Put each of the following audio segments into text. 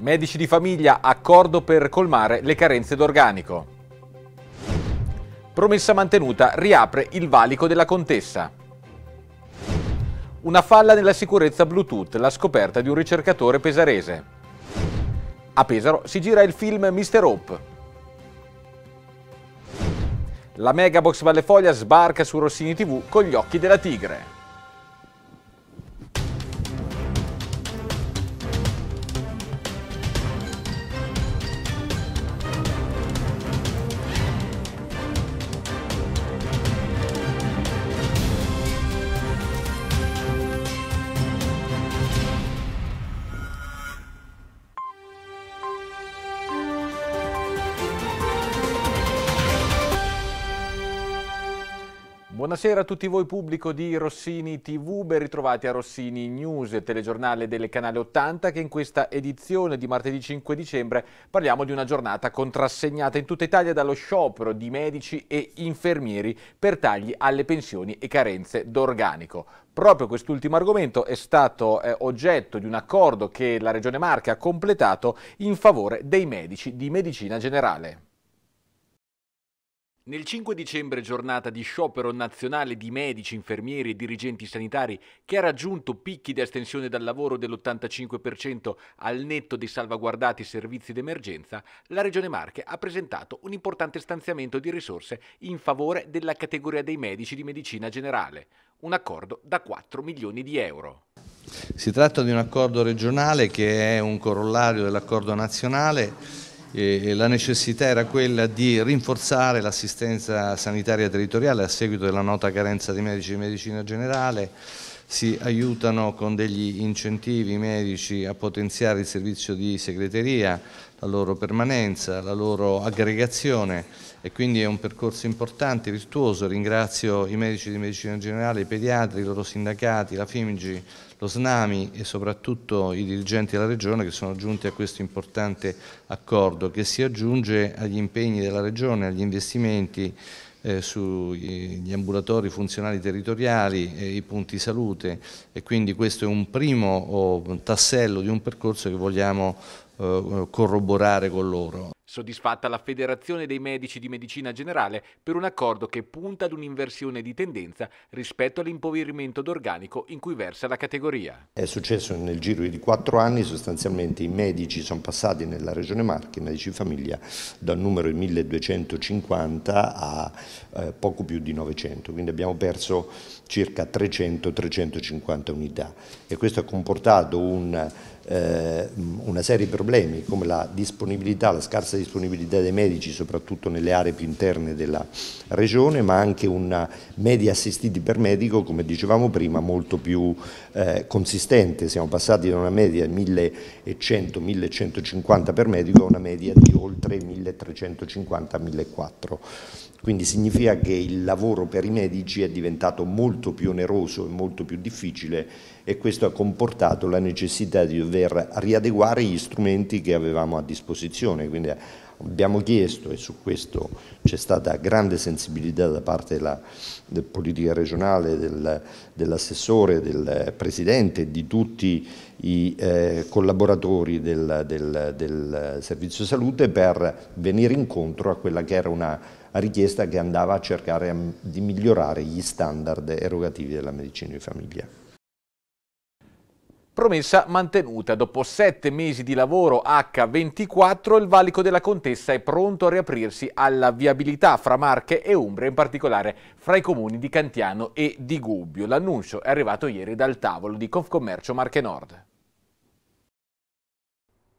Medici di famiglia, accordo per colmare le carenze d'organico. Promessa mantenuta, riapre il valico della contessa. Una falla nella sicurezza Bluetooth, la scoperta di un ricercatore pesarese. A Pesaro si gira il film Mr. Hope. La Megabox Valle Foglia sbarca su Rossini TV con gli occhi della tigre. Buonasera a tutti voi pubblico di Rossini TV, ben ritrovati a Rossini News, telegiornale del canale 80 che in questa edizione di martedì 5 dicembre parliamo di una giornata contrassegnata in tutta Italia dallo sciopero di medici e infermieri per tagli alle pensioni e carenze d'organico. Proprio quest'ultimo argomento è stato eh, oggetto di un accordo che la Regione Marche ha completato in favore dei medici di medicina generale. Nel 5 dicembre, giornata di sciopero nazionale di medici, infermieri e dirigenti sanitari, che ha raggiunto picchi di astensione dal lavoro dell'85% al netto dei salvaguardati servizi d'emergenza, la Regione Marche ha presentato un importante stanziamento di risorse in favore della categoria dei medici di medicina generale, un accordo da 4 milioni di euro. Si tratta di un accordo regionale che è un corollario dell'accordo nazionale la necessità era quella di rinforzare l'assistenza sanitaria territoriale a seguito della nota carenza di medici di medicina generale, si aiutano con degli incentivi medici a potenziare il servizio di segreteria, la loro permanenza, la loro aggregazione e quindi è un percorso importante, virtuoso. Ringrazio i medici di medicina generale, i pediatri, i loro sindacati, la FIMGI, lo SNAMI e soprattutto i dirigenti della Regione che sono giunti a questo importante accordo che si aggiunge agli impegni della Regione, agli investimenti eh, sugli ambulatori funzionali territoriali, eh, i punti salute e quindi questo è un primo oh, tassello di un percorso che vogliamo eh, corroborare con loro soddisfatta la Federazione dei Medici di Medicina Generale per un accordo che punta ad un'inversione di tendenza rispetto all'impoverimento d'organico in cui versa la categoria. È successo nel giro di quattro anni, sostanzialmente i medici sono passati nella Regione Marche, medici medici famiglia, dal numero di 1250 a eh, poco più di 900, quindi abbiamo perso circa 300-350 unità e questo ha comportato un eh, una serie di problemi come la disponibilità, la scarsa disponibilità dei medici soprattutto nelle aree più interne della regione ma anche una media assistiti per medico come dicevamo prima molto più eh, consistente, siamo passati da una media di 1100-1150 per medico a una media di oltre 1350-1400 quindi significa che il lavoro per i medici è diventato molto più oneroso e molto più difficile e questo ha comportato la necessità di dover riadeguare gli strumenti che avevamo a disposizione. Quindi abbiamo chiesto, e su questo c'è stata grande sensibilità da parte della, della politica regionale, del, dell'assessore, del presidente, e di tutti i eh, collaboratori del, del, del Servizio Salute per venire incontro a quella che era una richiesta che andava a cercare di migliorare gli standard erogativi della medicina di famiglia. Promessa mantenuta. Dopo sette mesi di lavoro H24, il valico della Contessa è pronto a riaprirsi alla viabilità fra Marche e Umbria, in particolare fra i comuni di Cantiano e di Gubbio. L'annuncio è arrivato ieri dal tavolo di Confcommercio Marche Nord.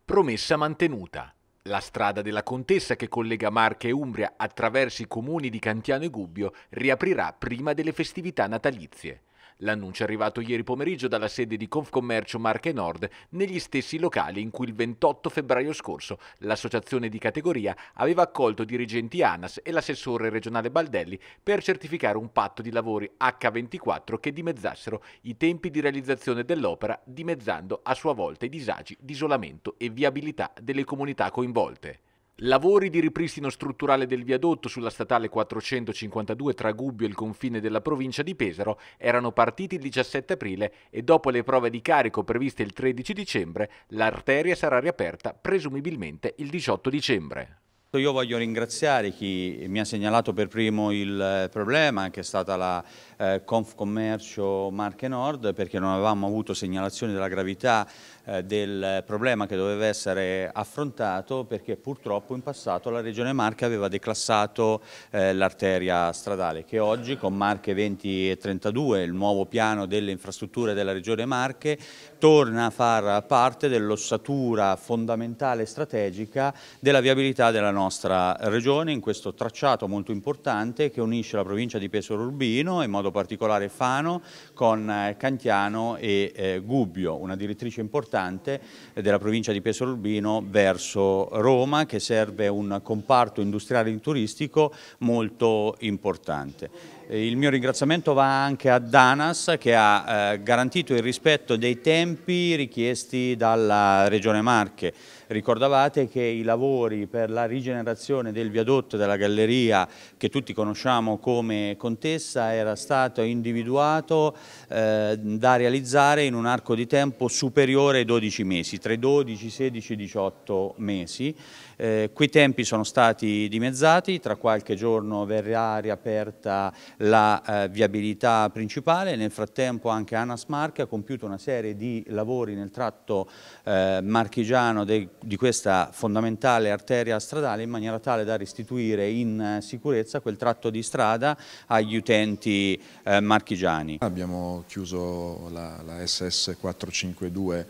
Promessa mantenuta. La strada della Contessa che collega Marche e Umbria attraverso i comuni di Cantiano e Gubbio riaprirà prima delle festività natalizie. L'annuncio è arrivato ieri pomeriggio dalla sede di Confcommercio Marche Nord, negli stessi locali in cui il 28 febbraio scorso l'associazione di categoria aveva accolto dirigenti ANAS e l'assessore regionale Baldelli per certificare un patto di lavori H24 che dimezzassero i tempi di realizzazione dell'opera, dimezzando a sua volta i disagi di isolamento e viabilità delle comunità coinvolte. Lavori di ripristino strutturale del viadotto sulla statale 452 tra Gubbio e il confine della provincia di Pesaro erano partiti il 17 aprile e dopo le prove di carico previste il 13 dicembre l'arteria sarà riaperta presumibilmente il 18 dicembre. Io voglio ringraziare chi mi ha segnalato per primo il eh, problema, che è stata la eh, Confcommercio Marche Nord, perché non avevamo avuto segnalazioni della gravità eh, del problema che doveva essere affrontato perché purtroppo in passato la Regione Marche aveva declassato eh, l'arteria stradale che oggi con Marche 20 e 32, il nuovo piano delle infrastrutture della Regione Marche, torna a far parte dell'ossatura fondamentale e strategica della viabilità della nostra Regione in questo tracciato molto importante che unisce la provincia di Pesaro Urbino, in modo particolare Fano, con eh, Cantiano e Gubbio, una direttrice importante importante eh, della provincia di Pesaro Urbino verso Roma che serve un comparto industriale e turistico molto importante. Eh, il mio ringraziamento va anche a Danas che ha eh, garantito il rispetto dei tempi richiesti dalla Regione Marche. Ricordavate che i lavori per la rigenerazione del viadotto della galleria che tutti conosciamo come Contessa era stato individuato eh, da realizzare in un arco di tempo superiore ai 12 mesi, tra i 12, 16, 18 mesi eh, quei tempi sono stati dimezzati, tra qualche giorno verrà riaperta la eh, viabilità principale, nel frattempo anche Anas Mark ha compiuto una serie di lavori nel tratto eh, marchigiano de, di questa fondamentale arteria stradale in maniera tale da restituire in eh, sicurezza quel tratto di strada agli utenti eh, marchigiani. Abbiamo chiuso la, la SS 452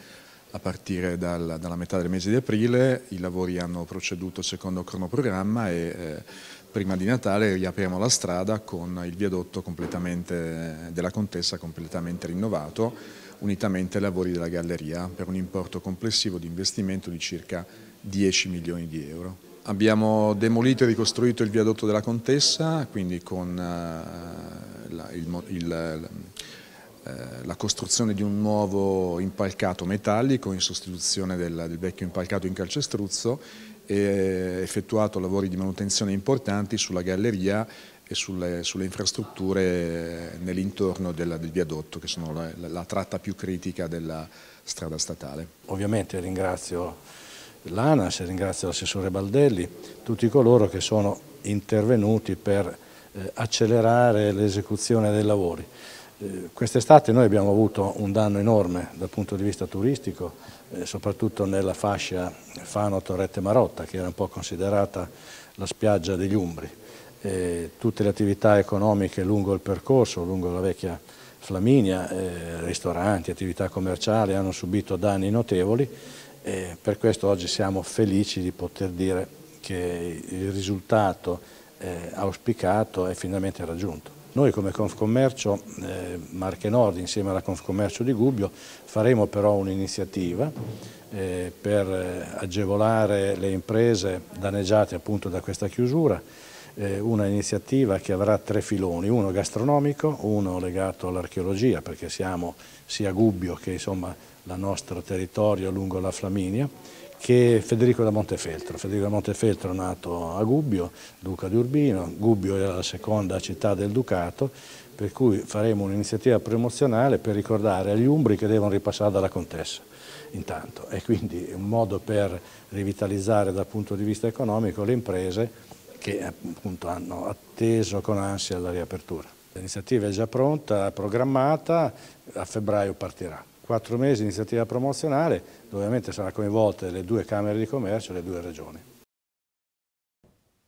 a partire dal, dalla metà del mese di aprile i lavori hanno proceduto secondo cronoprogramma e eh, prima di Natale riapriamo la strada con il viadotto della Contessa completamente rinnovato unitamente ai lavori della galleria per un importo complessivo di investimento di circa 10 milioni di euro. Abbiamo demolito e ricostruito il viadotto della Contessa, quindi con eh, la, il, il eh, la costruzione di un nuovo impalcato metallico in sostituzione del, del vecchio impalcato in calcestruzzo e effettuato lavori di manutenzione importanti sulla galleria e sulle, sulle infrastrutture eh, nell'intorno del, del, viadotto che sono la, la tratta più critica della strada statale. Ovviamente ringrazio l'ANAS, ringrazio l'assessore Baldelli, tutti coloro che sono intervenuti per eh, accelerare l'esecuzione dei lavori. Eh, quest'estate noi abbiamo avuto un danno enorme dal punto di vista turistico, eh, soprattutto nella fascia Fano-Torrette-Marotta, che era un po' considerata la spiaggia degli Umbri. Eh, tutte le attività economiche lungo il percorso, lungo la vecchia Flaminia, eh, ristoranti, attività commerciali hanno subito danni notevoli e per questo oggi siamo felici di poter dire che il risultato auspicato è finalmente raggiunto. Noi come Confcommercio eh, Marche Nord insieme alla Confcommercio di Gubbio faremo però un'iniziativa eh, per eh, agevolare le imprese danneggiate appunto da questa chiusura eh, una iniziativa che avrà tre filoni, uno gastronomico, uno legato all'archeologia, perché siamo sia Gubbio che insomma, il nostro territorio lungo la Flaminia, che Federico da Montefeltro. Federico da Montefeltro è nato a Gubbio, duca di Urbino, Gubbio era la seconda città del ducato, per cui faremo un'iniziativa promozionale per ricordare agli umbri che devono ripassare dalla contessa intanto e quindi è un modo per rivitalizzare dal punto di vista economico le imprese che appunto hanno atteso con ansia la riapertura. L'iniziativa è già pronta, programmata, a febbraio partirà quattro mesi iniziativa promozionale, dove ovviamente saranno coinvolte le due Camere di Commercio e le due Regioni.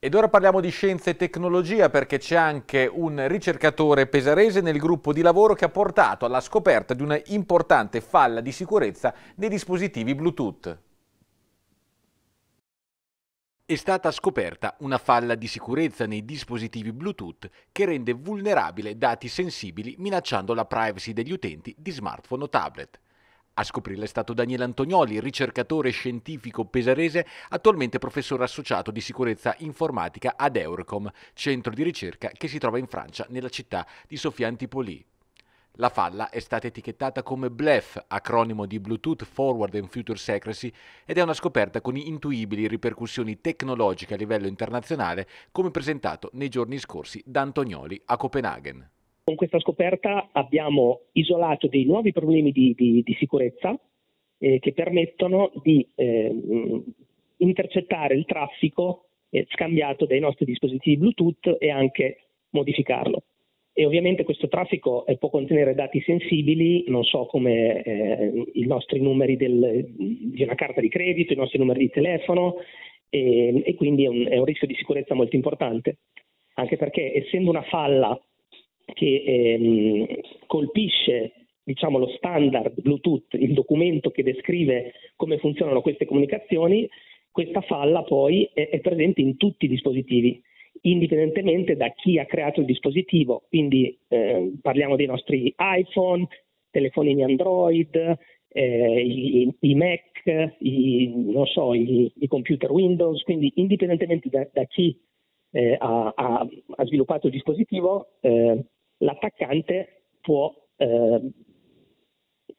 Ed ora parliamo di scienza e tecnologia perché c'è anche un ricercatore pesarese nel gruppo di lavoro che ha portato alla scoperta di una importante falla di sicurezza dei dispositivi Bluetooth. È stata scoperta una falla di sicurezza nei dispositivi Bluetooth che rende vulnerabile dati sensibili minacciando la privacy degli utenti di smartphone o tablet. A scoprirla è stato Daniele Antonioli, ricercatore scientifico pesarese, attualmente professore associato di sicurezza informatica ad Eurocom, centro di ricerca che si trova in Francia, nella città di Sofia Antipoli. La falla è stata etichettata come BLEF, acronimo di Bluetooth Forward and Future Secrecy, ed è una scoperta con intuibili ripercussioni tecnologiche a livello internazionale, come presentato nei giorni scorsi da Antonioli a Copenaghen. Con questa scoperta abbiamo isolato dei nuovi problemi di, di, di sicurezza eh, che permettono di eh, intercettare il traffico eh, scambiato dai nostri dispositivi Bluetooth e anche modificarlo e ovviamente questo traffico eh, può contenere dati sensibili, non so come eh, i nostri numeri del, di una carta di credito, i nostri numeri di telefono e, e quindi è un, è un, rischio di sicurezza molto importante, anche perché essendo una falla che eh, colpisce diciamo, lo standard Bluetooth, il documento che descrive come funzionano queste comunicazioni, questa falla poi è, è presente in tutti i dispositivi indipendentemente da chi ha creato il dispositivo, quindi eh, parliamo dei nostri iPhone, telefonini Android, eh, i, i, Mac, i, so, i, i, computer Windows, quindi indipendentemente da, da chi eh, ha, ha, ha, sviluppato il dispositivo, eh, l'attaccante può eh,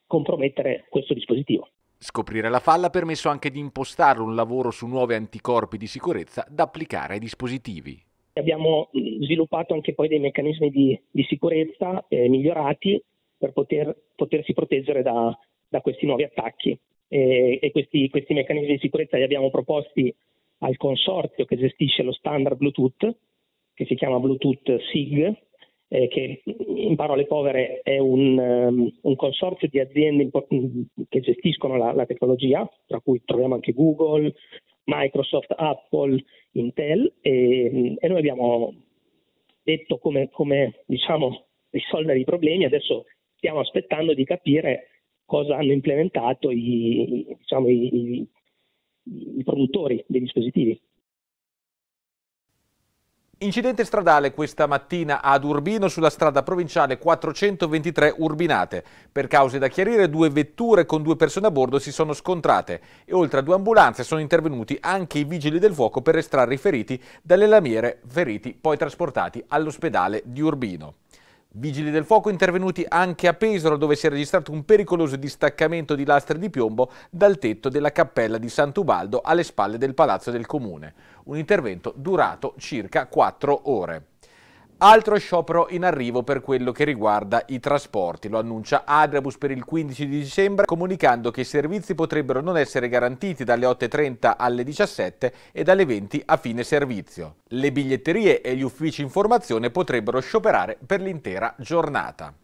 compromettere questo dispositivo. Scoprire la falla ha permesso anche di impostare un lavoro su nuovi anticorpi di sicurezza da applicare ai dispositivi. Abbiamo mm, sviluppato anche poi dei meccanismi di, di sicurezza eh, migliorati per poter, potersi proteggere da, da, questi nuovi attacchi. E, e questi, questi, meccanismi di sicurezza li abbiamo proposti al consorzio che gestisce lo standard Bluetooth, che si chiama Bluetooth SIG, eh, che in parole povere è un, um, un consorzio di aziende che gestiscono la, la, tecnologia, tra cui troviamo anche Google, Microsoft, Apple, Intel e, e noi abbiamo detto come, come diciamo, risolvere i problemi, adesso stiamo aspettando di capire cosa hanno implementato i, diciamo, i, i, i produttori dei dispositivi. Incidente stradale questa mattina ad Urbino sulla strada provinciale 423 Urbinate. Per cause da chiarire due vetture con due persone a bordo si sono scontrate e oltre a due ambulanze sono intervenuti anche i vigili del fuoco per estrarre i feriti dalle lamiere feriti poi trasportati all'ospedale di Urbino. Vigili del fuoco intervenuti anche a Pesaro dove si è registrato un pericoloso distaccamento di lastre di piombo dal tetto della cappella di Sant'Ubaldo alle spalle del palazzo del comune. Un intervento durato circa 4 ore. Altro sciopero in arrivo per quello che riguarda i trasporti, lo annuncia Adriabus per il 15 di dicembre comunicando che i servizi potrebbero non essere garantiti dalle 8.30 alle 17 e dalle 20 a fine servizio. Le biglietterie e gli uffici informazione potrebbero scioperare per l'intera giornata.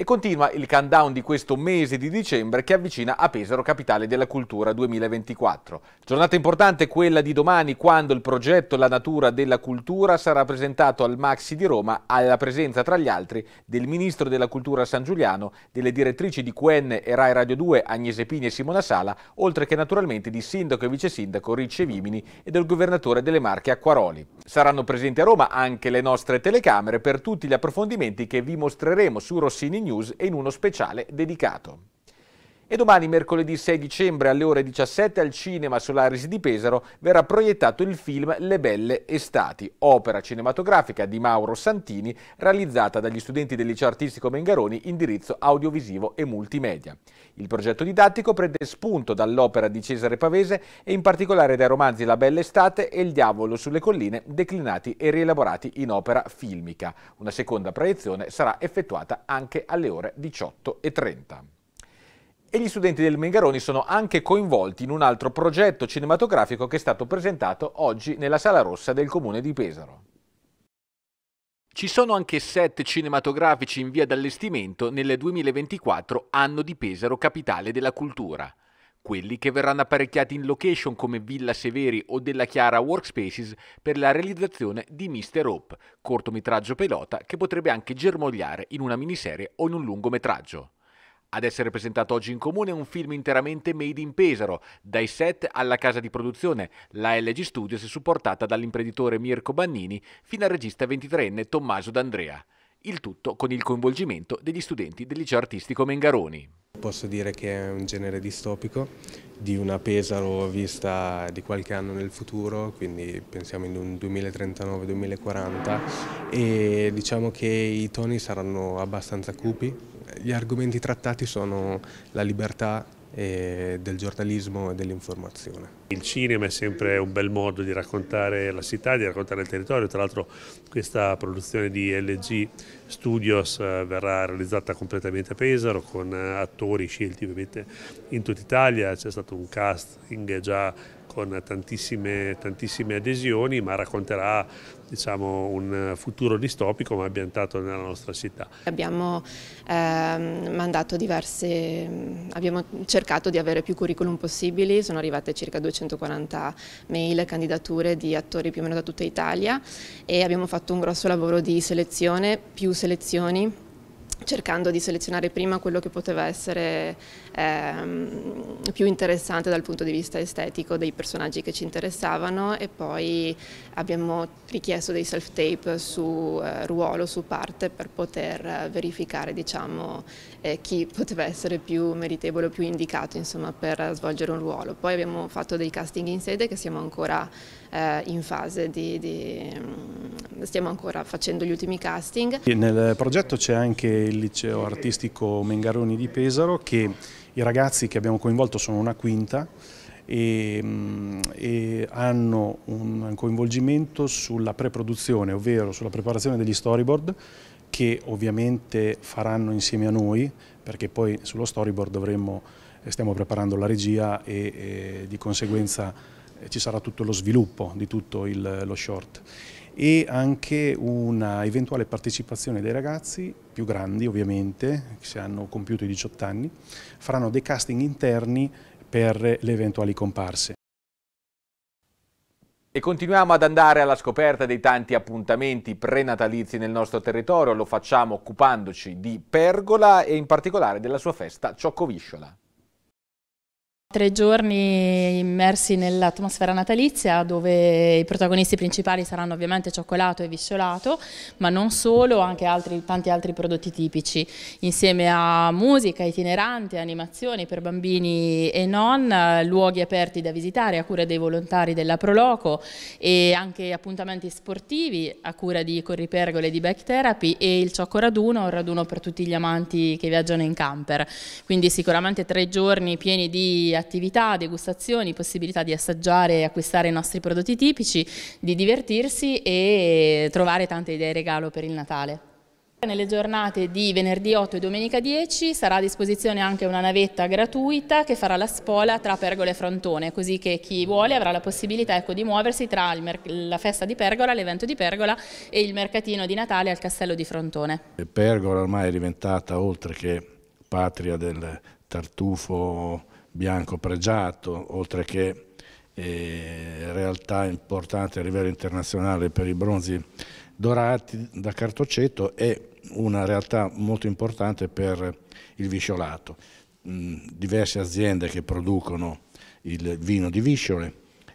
E continua il countdown di questo mese di dicembre che avvicina a Pesaro, capitale della cultura 2024. Giornata importante quella di domani quando il progetto La natura della cultura sarà presentato al Maxi di Roma alla presenza tra gli altri del ministro della cultura San Giuliano, delle direttrici di QN e Rai Radio 2 Agnese Pini e Simona Sala, oltre che naturalmente di sindaco e vice sindaco Ricci Vimini e del governatore delle Marche Acquaroli. Saranno presenti a Roma anche le nostre telecamere per tutti gli approfondimenti che vi mostreremo su Rossini news e in uno speciale dedicato. E domani, mercoledì 6 dicembre, alle ore 17 al cinema Solaris di Pesaro, verrà proiettato il film Le Belle Estati, opera cinematografica di Mauro Santini, realizzata dagli studenti del liceo artistico Mengaroni, indirizzo audiovisivo e multimedia. Il progetto didattico prende spunto dall'opera di Cesare Pavese e in particolare dai romanzi La Bella Estate e Il Diavolo sulle colline, declinati e rielaborati in opera filmica. Una seconda proiezione sarà effettuata anche alle ore 18.30 e gli studenti del Mengaroni sono anche coinvolti in un altro progetto cinematografico che è stato presentato oggi nella Sala Rossa del Comune di Pesaro. Ci sono anche set cinematografici in via d'allestimento nel 2024, anno di Pesaro, capitale della cultura. Quelli che verranno apparecchiati in location come Villa Severi o della Chiara Workspaces per la realizzazione di Mr. Hope, cortometraggio pelota che potrebbe anche germogliare in una miniserie o in un lungometraggio. Ad essere presentato oggi in comune è un film interamente made in Pesaro, dai set alla casa di produzione, la LG Studios è supportata dall'imprenditore Mirko Bannini fino al regista 23enne Tommaso D'Andrea. Il tutto con il coinvolgimento degli studenti del liceo artistico Mengaroni. Posso dire che è un genere distopico, di una Pesaro vista di qualche anno nel futuro, quindi pensiamo in un 2039-2040 e diciamo che i toni saranno abbastanza cupi, gli argomenti trattati sono la libertà eh, del giornalismo e dell'informazione. Il cinema è sempre un bel modo di raccontare la città, di raccontare il territorio, tra l'altro questa produzione di LG Studios eh, verrà realizzata completamente a Pesaro con eh, attori scelti ovviamente in tutta Italia, c'è stato un casting già con tantissime, tantissime adesioni ma racconterà diciamo, un futuro distopico ma ambientato nella nostra città. Abbiamo ehm, mandato diverse, abbiamo cercato di avere più curriculum possibili, sono arrivate circa 240 mail, candidature di attori più o meno da tutta Italia e abbiamo fatto un grosso lavoro di selezione, più selezioni cercando di selezionare prima quello che poteva essere ehm, più interessante dal punto di vista estetico dei personaggi che ci interessavano e poi abbiamo richiesto dei self-tape su eh, ruolo, su parte per poter eh, verificare diciamo, eh, chi poteva essere più meritevole o più indicato insomma, per svolgere un ruolo. Poi abbiamo fatto dei casting in sede che siamo ancora eh, in fase di, di... Mm, stiamo ancora facendo gli ultimi casting. Nel progetto c'è anche il liceo artistico Mengaroni di Pesaro che i ragazzi che abbiamo coinvolto sono una quinta e, mm, e, hanno un coinvolgimento sulla preproduzione, ovvero sulla preparazione degli storyboard che ovviamente faranno insieme a noi, perché poi sullo storyboard dovremmo, eh, stiamo preparando la regia e, e di conseguenza eh, ci sarà tutto lo sviluppo di tutto il, lo short e anche una eventuale partecipazione dei ragazzi, più grandi ovviamente, che hanno compiuto i 18 anni, faranno dei casting interni per le eventuali comparse. E continuiamo ad andare alla scoperta dei tanti appuntamenti prenatalizi nel nostro territorio, lo facciamo occupandoci di Pergola e in particolare della sua festa Cioccovisciola. Tre giorni immersi nell'atmosfera natalizia dove i protagonisti principali saranno ovviamente cioccolato e visciolato, ma non solo, anche altri, tanti altri prodotti tipici, insieme a musica, itinerante, animazioni per bambini e non, luoghi aperti da visitare a cura dei volontari della Proloco e anche appuntamenti sportivi a cura di Corripergole e di Back Therapy e il Ciocco Raduno, un raduno per tutti gli amanti che viaggiano in camper. Quindi sicuramente tre giorni pieni di attività, degustazioni, possibilità di assaggiare e acquistare i nostri prodotti tipici, di divertirsi e trovare tante idee regalo per il Natale. Nelle giornate di venerdì 8 e domenica 10 sarà a disposizione anche una navetta gratuita che farà la spola tra Pergola e Frontone, così che chi vuole avrà la possibilità ecco, di muoversi tra la festa di Pergola, l'evento di Pergola e il mercatino di Natale al castello di Frontone. Pergola ormai è diventata, oltre che patria del tartufo bianco pregiato, oltre che eh, realtà importante a livello internazionale per i bronzi dorati da cartoceto è una realtà molto importante per il visciolato. Mm, diverse aziende che producono il vino di visciole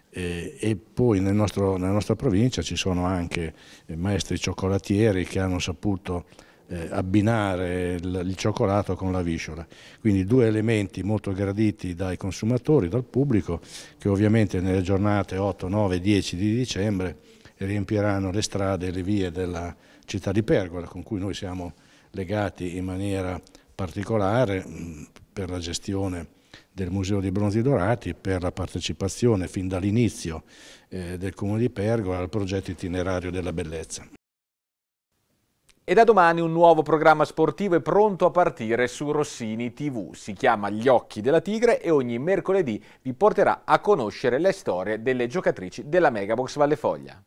eh, e poi nel nostro, nella nostra provincia ci sono anche maestri cioccolatieri che hanno saputo eh, abbinare il, il, cioccolato con la visciola. Quindi due elementi molto graditi dai consumatori, dal pubblico, che ovviamente nelle giornate 8, 9, 10 di dicembre riempiranno le strade e le vie della città di Pergola, con cui noi siamo legati in maniera particolare mh, mm, per la gestione del Museo dei Bronzi Dorati, per la partecipazione fin dall'inizio eh, del Comune di Pergola al progetto itinerario della bellezza. E da domani un nuovo programma sportivo è pronto a partire su Rossini TV. Si chiama Gli occhi della tigre e ogni mercoledì vi porterà a conoscere le storie delle giocatrici della Megabox Valle Foglia.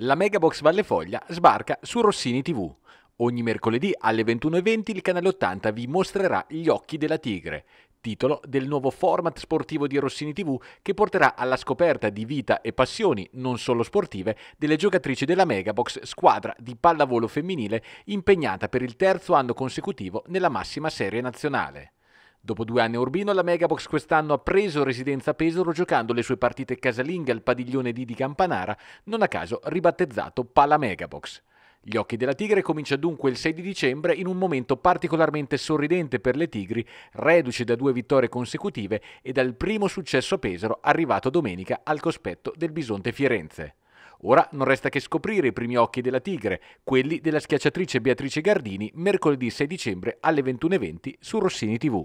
La Megabox Valle Foglia sbarca su Rossini TV. Ogni mercoledì alle 21.20 il canale 80 vi mostrerà Gli occhi della tigre, titolo del nuovo format sportivo di Rossini TV che porterà alla scoperta di vita e passioni, non solo sportive, delle giocatrici della Megabox, squadra di pallavolo femminile impegnata per il terzo anno consecutivo nella massima serie nazionale. Dopo due anni a Urbino, la Megabox quest'anno ha preso residenza a Pesaro giocando le sue partite casalinghe al padiglione di di Campanara, non a caso ribattezzato Pala Megabox. Gli occhi della tigre comincia dunque il 6 di dicembre in un momento particolarmente sorridente per le tigri, reduce da due vittorie consecutive e dal primo successo a Pesaro arrivato domenica al cospetto del Bisonte Firenze. Ora non resta che scoprire i primi occhi della tigre, quelli della schiacciatrice Beatrice Gardini mercoledì 6 dicembre alle 21.20 su Rossini TV.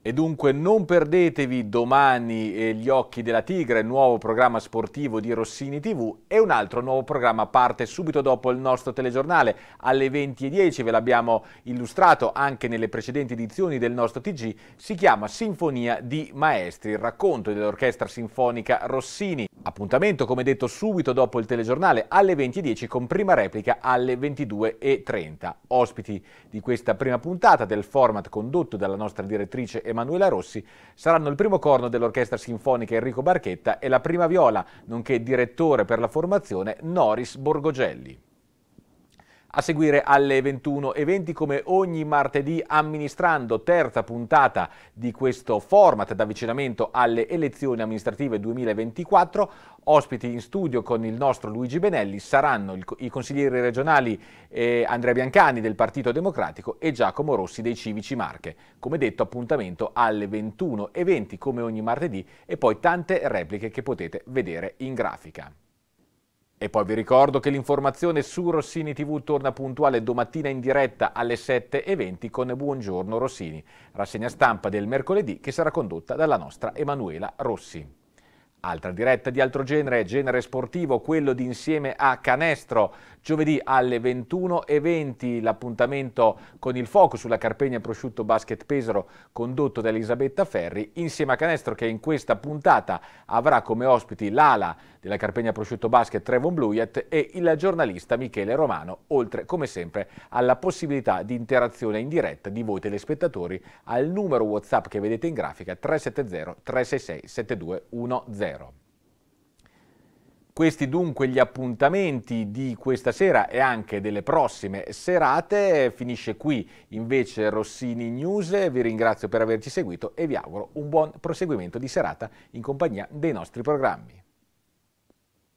E dunque non perdetevi domani Gli occhi della tigre, nuovo programma sportivo di Rossini TV e un altro nuovo programma parte subito dopo il nostro telegiornale alle 20.10, ve l'abbiamo illustrato anche nelle precedenti edizioni del nostro TG, si chiama Sinfonia di Maestri, il racconto dell'Orchestra Sinfonica Rossini. Appuntamento come detto subito dopo il telegiornale alle 20.10 con prima replica alle 22.30. Ospiti di questa prima puntata del format condotto dalla nostra direttrice Emanuele Emanuela Rossi saranno il primo corno dell'Orchestra Sinfonica Enrico Barchetta e la prima viola, nonché direttore per la formazione Noris Borgogelli. A seguire alle 21.20 come ogni martedì amministrando terza puntata di questo format d'avvicinamento alle elezioni amministrative 2024. Ospiti in studio con il nostro Luigi Benelli saranno il, i consiglieri regionali eh, Andrea Biancani del Partito Democratico e Giacomo Rossi dei Civici Marche. Come detto appuntamento alle 21.20 come ogni martedì e poi tante repliche che potete vedere in grafica. E poi vi ricordo che l'informazione su Rossini TV torna puntuale domattina in diretta alle 7.20 con Buongiorno Rossini, rassegna stampa del mercoledì che sarà condotta dalla nostra Emanuela Rossi. Altra diretta di altro genere, genere sportivo, quello di insieme a Canestro. Giovedì alle 21.20 l'appuntamento con il fuoco sulla Carpegna Prosciutto Basket Pesaro condotto da Elisabetta Ferri insieme a Canestro che in questa puntata avrà come ospiti l'ala della Carpegna Prosciutto Basket Trevon Bluiet e il giornalista Michele Romano, oltre come sempre alla possibilità di interazione in diretta di voi telespettatori al numero WhatsApp che vedete in grafica 370 366 7210. Questi dunque gli appuntamenti di questa sera e anche delle prossime serate. Finisce qui invece Rossini News. Vi ringrazio per averci seguito e vi auguro un buon proseguimento di serata in compagnia dei nostri programmi.